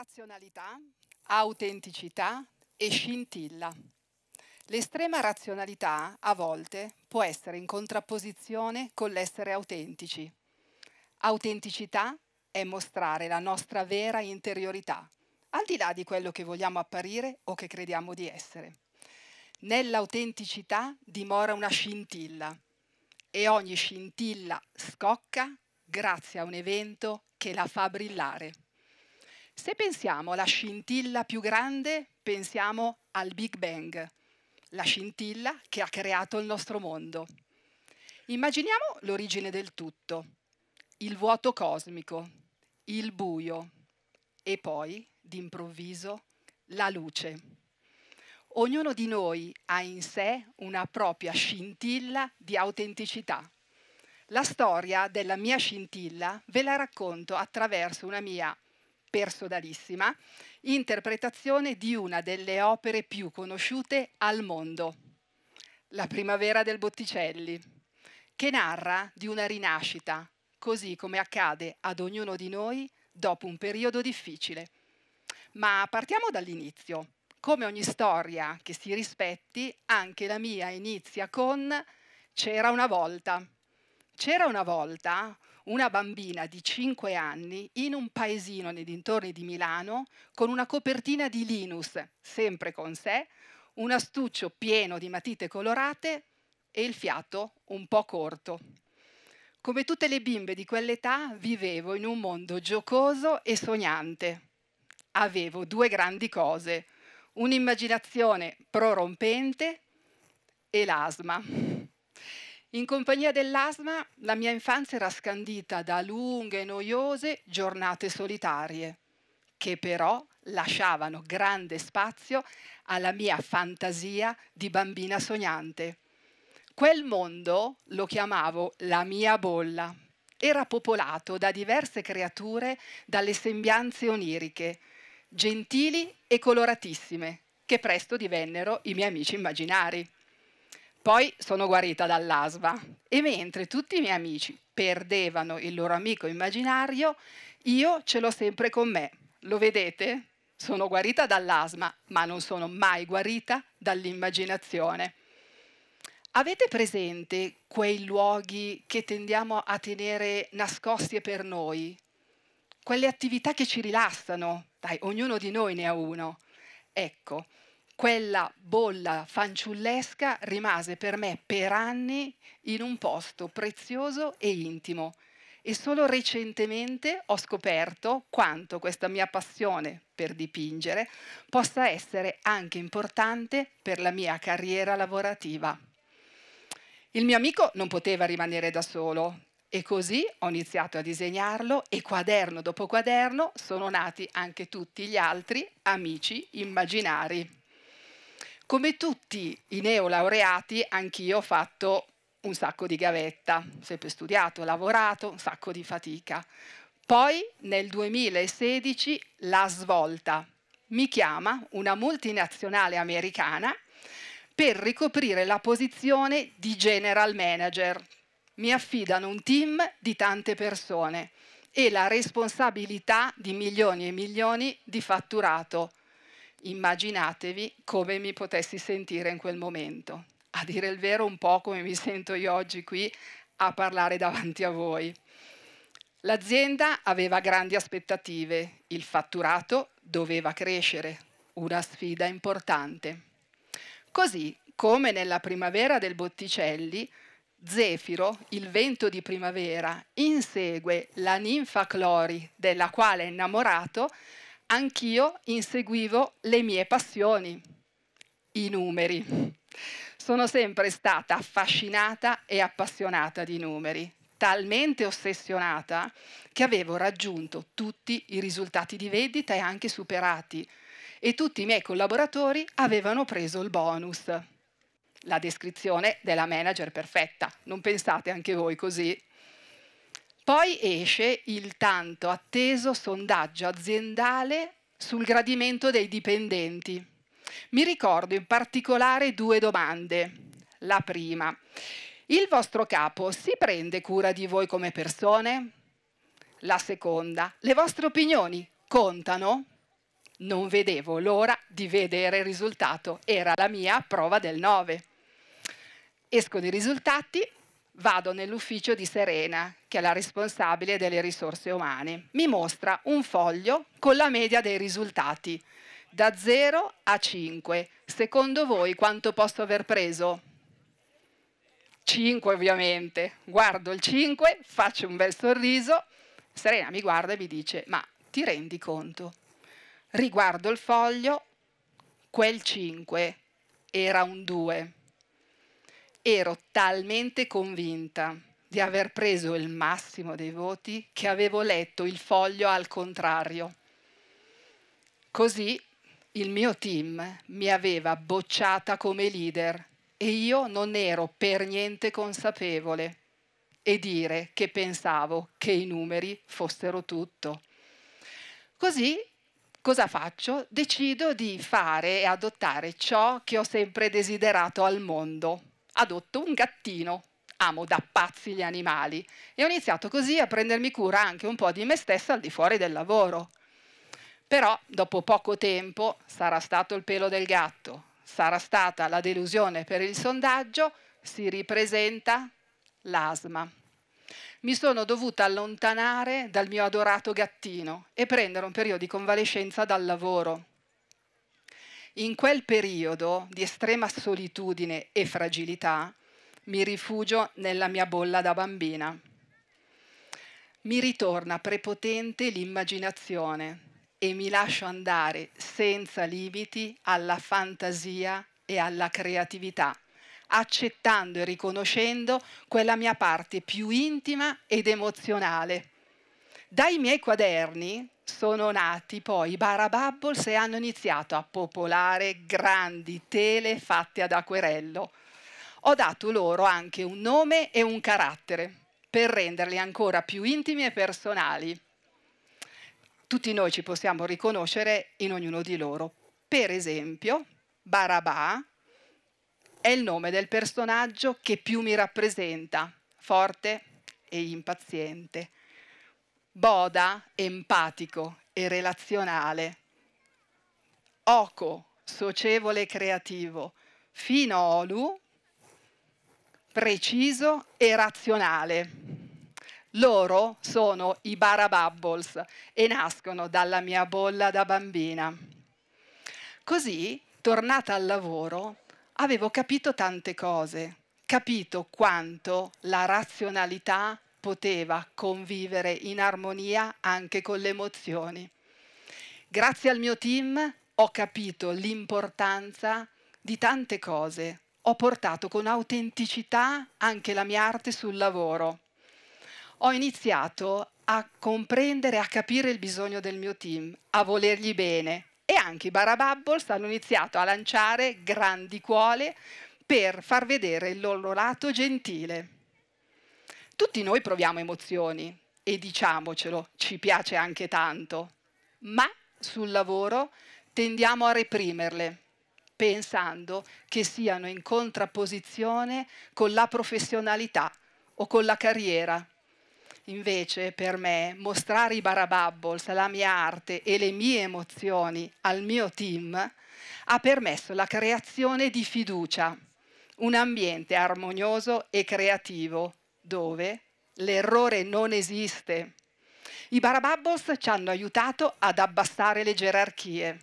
Razionalità, autenticità e scintilla. L'estrema razionalità a volte può essere in contrapposizione con l'essere autentici. Autenticità è mostrare la nostra vera interiorità, al di là di quello che vogliamo apparire o che crediamo di essere. Nell'autenticità dimora una scintilla e ogni scintilla scocca grazie a un evento che la fa brillare. Se pensiamo alla scintilla più grande, pensiamo al Big Bang, la scintilla che ha creato il nostro mondo. Immaginiamo l'origine del tutto, il vuoto cosmico, il buio e poi, d'improvviso, la luce. Ognuno di noi ha in sé una propria scintilla di autenticità. La storia della mia scintilla ve la racconto attraverso una mia personalissima, interpretazione di una delle opere più conosciute al mondo, La primavera del Botticelli, che narra di una rinascita, così come accade ad ognuno di noi dopo un periodo difficile. Ma partiamo dall'inizio. Come ogni storia che si rispetti, anche la mia inizia con C'era una volta. C'era una volta una bambina di 5 anni in un paesino nei dintorni di Milano con una copertina di Linus, sempre con sé, un astuccio pieno di matite colorate e il fiato un po' corto. Come tutte le bimbe di quell'età vivevo in un mondo giocoso e sognante. Avevo due grandi cose, un'immaginazione prorompente e l'asma. In compagnia dell'asma la mia infanzia era scandita da lunghe e noiose giornate solitarie, che però lasciavano grande spazio alla mia fantasia di bambina sognante. Quel mondo lo chiamavo la mia bolla. Era popolato da diverse creature dalle sembianze oniriche, gentili e coloratissime, che presto divennero i miei amici immaginari. Poi sono guarita dall'asma e mentre tutti i miei amici perdevano il loro amico immaginario, io ce l'ho sempre con me. Lo vedete? Sono guarita dall'asma, ma non sono mai guarita dall'immaginazione. Avete presente quei luoghi che tendiamo a tenere nascosti per noi? Quelle attività che ci rilassano? Dai, ognuno di noi ne ha uno. Ecco, quella bolla fanciullesca rimase per me per anni in un posto prezioso e intimo e solo recentemente ho scoperto quanto questa mia passione per dipingere possa essere anche importante per la mia carriera lavorativa. Il mio amico non poteva rimanere da solo e così ho iniziato a disegnarlo e quaderno dopo quaderno sono nati anche tutti gli altri amici immaginari. Come tutti i neolaureati, anch'io ho fatto un sacco di gavetta, ho sempre studiato, lavorato, un sacco di fatica. Poi nel 2016 la svolta. Mi chiama una multinazionale americana per ricoprire la posizione di general manager. Mi affidano un team di tante persone e la responsabilità di milioni e milioni di fatturato immaginatevi come mi potessi sentire in quel momento. A dire il vero, un po' come mi sento io oggi qui a parlare davanti a voi. L'azienda aveva grandi aspettative, il fatturato doveva crescere, una sfida importante. Così, come nella primavera del Botticelli, Zefiro, il vento di primavera, insegue la ninfa Clori, della quale è innamorato, anch'io inseguivo le mie passioni, i numeri. Sono sempre stata affascinata e appassionata di numeri, talmente ossessionata che avevo raggiunto tutti i risultati di vendita e anche superati e tutti i miei collaboratori avevano preso il bonus. La descrizione della manager perfetta, non pensate anche voi così? Poi esce il tanto atteso sondaggio aziendale sul gradimento dei dipendenti. Mi ricordo in particolare due domande. La prima, il vostro capo si prende cura di voi come persone? La seconda, le vostre opinioni contano? Non vedevo l'ora di vedere il risultato, era la mia prova del 9. Escono i risultati, vado nell'ufficio di Serena, che è la responsabile delle risorse umane. Mi mostra un foglio con la media dei risultati, da 0 a 5. Secondo voi quanto posso aver preso? 5 ovviamente. Guardo il 5, faccio un bel sorriso. Serena mi guarda e mi dice, ma ti rendi conto? Riguardo il foglio, quel 5 era un 2 ero talmente convinta di aver preso il massimo dei voti che avevo letto il foglio al contrario. Così il mio team mi aveva bocciata come leader e io non ero per niente consapevole e dire che pensavo che i numeri fossero tutto. Così cosa faccio? Decido di fare e adottare ciò che ho sempre desiderato al mondo, adotto un gattino. Amo da pazzi gli animali e ho iniziato così a prendermi cura anche un po' di me stessa al di fuori del lavoro. Però dopo poco tempo sarà stato il pelo del gatto, sarà stata la delusione per il sondaggio, si ripresenta l'asma. Mi sono dovuta allontanare dal mio adorato gattino e prendere un periodo di convalescenza dal lavoro. In quel periodo di estrema solitudine e fragilità mi rifugio nella mia bolla da bambina. Mi ritorna prepotente l'immaginazione e mi lascio andare senza limiti alla fantasia e alla creatività, accettando e riconoscendo quella mia parte più intima ed emozionale dai miei quaderni sono nati poi i Barabubbles e hanno iniziato a popolare grandi tele fatte ad acquerello. Ho dato loro anche un nome e un carattere per renderli ancora più intimi e personali. Tutti noi ci possiamo riconoscere in ognuno di loro. Per esempio, Barabà è il nome del personaggio che più mi rappresenta, forte e impaziente boda, empatico e relazionale, oco, socievole e creativo, fino olu, preciso e razionale. Loro sono i Barabubbles e nascono dalla mia bolla da bambina. Così, tornata al lavoro, avevo capito tante cose, capito quanto la razionalità poteva convivere in armonia anche con le emozioni. Grazie al mio team ho capito l'importanza di tante cose. Ho portato con autenticità anche la mia arte sul lavoro. Ho iniziato a comprendere, a capire il bisogno del mio team, a volergli bene. E anche i Barabubbles hanno iniziato a lanciare grandi cuole per far vedere il loro lato gentile. Tutti noi proviamo emozioni e diciamocelo, ci piace anche tanto, ma sul lavoro tendiamo a reprimerle pensando che siano in contrapposizione con la professionalità o con la carriera. Invece, per me, mostrare i barababbles, la mia arte e le mie emozioni al mio team ha permesso la creazione di fiducia, un ambiente armonioso e creativo, dove l'errore non esiste. I Barababbos ci hanno aiutato ad abbassare le gerarchie,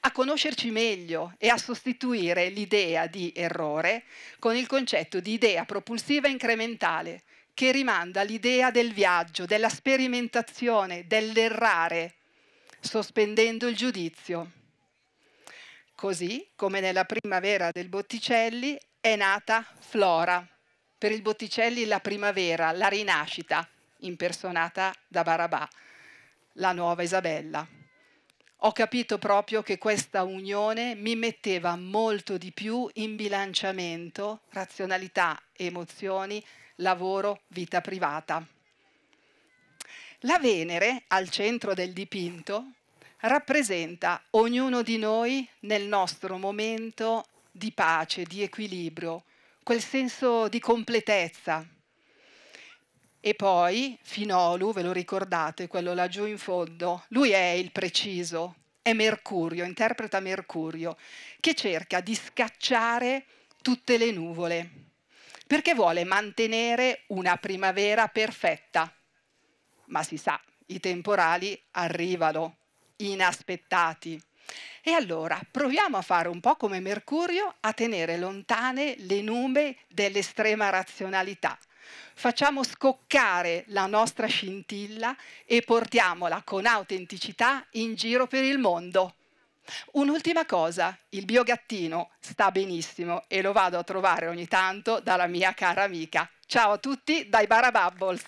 a conoscerci meglio e a sostituire l'idea di errore con il concetto di idea propulsiva incrementale che rimanda all'idea del viaggio, della sperimentazione, dell'errare, sospendendo il giudizio. Così come nella primavera del Botticelli è nata Flora, per il Botticelli la primavera, la rinascita, impersonata da Barabà, la nuova Isabella. Ho capito proprio che questa unione mi metteva molto di più in bilanciamento, razionalità, emozioni, lavoro, vita privata. La Venere, al centro del dipinto, rappresenta ognuno di noi nel nostro momento di pace, di equilibrio, quel senso di completezza. E poi Finolu, ve lo ricordate, quello laggiù in fondo, lui è il preciso, è Mercurio, interpreta Mercurio, che cerca di scacciare tutte le nuvole, perché vuole mantenere una primavera perfetta. Ma si sa, i temporali arrivano, inaspettati. E allora proviamo a fare un po' come Mercurio, a tenere lontane le nume dell'estrema razionalità. Facciamo scoccare la nostra scintilla e portiamola con autenticità in giro per il mondo. Un'ultima cosa, il biogattino sta benissimo e lo vado a trovare ogni tanto dalla mia cara amica. Ciao a tutti dai Barabubbles.